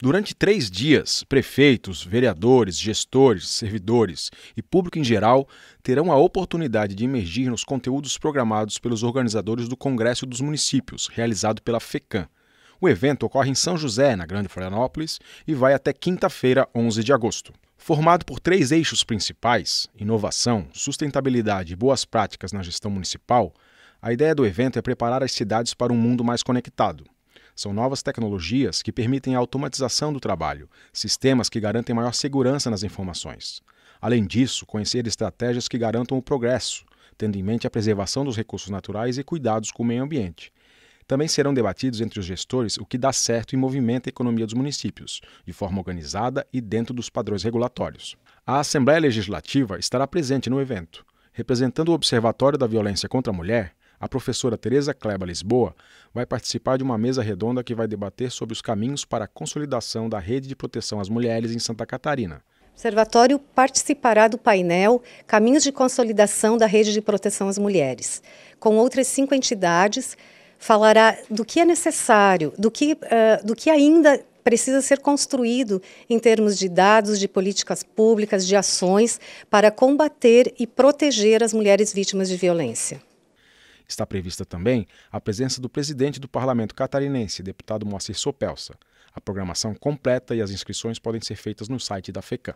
Durante três dias, prefeitos, vereadores, gestores, servidores e público em geral terão a oportunidade de emergir nos conteúdos programados pelos organizadores do Congresso dos Municípios, realizado pela FECAM. O evento ocorre em São José, na Grande Florianópolis, e vai até quinta-feira, 11 de agosto. Formado por três eixos principais inovação, sustentabilidade e boas práticas na gestão municipal a ideia do evento é preparar as cidades para um mundo mais conectado. São novas tecnologias que permitem a automatização do trabalho, sistemas que garantem maior segurança nas informações. Além disso, conhecer estratégias que garantam o progresso, tendo em mente a preservação dos recursos naturais e cuidados com o meio ambiente. Também serão debatidos entre os gestores o que dá certo e movimenta a economia dos municípios, de forma organizada e dentro dos padrões regulatórios. A Assembleia Legislativa estará presente no evento. Representando o Observatório da Violência contra a Mulher, a professora Tereza Kleba Lisboa vai participar de uma mesa redonda que vai debater sobre os caminhos para a consolidação da rede de proteção às mulheres em Santa Catarina. O Observatório participará do painel Caminhos de Consolidação da Rede de Proteção às Mulheres, com outras cinco entidades, falará do que é necessário, do que, uh, do que ainda precisa ser construído em termos de dados, de políticas públicas, de ações para combater e proteger as mulheres vítimas de violência. Está prevista também a presença do presidente do parlamento catarinense, deputado Moacir Sopelsa. A programação completa e as inscrições podem ser feitas no site da FECAM.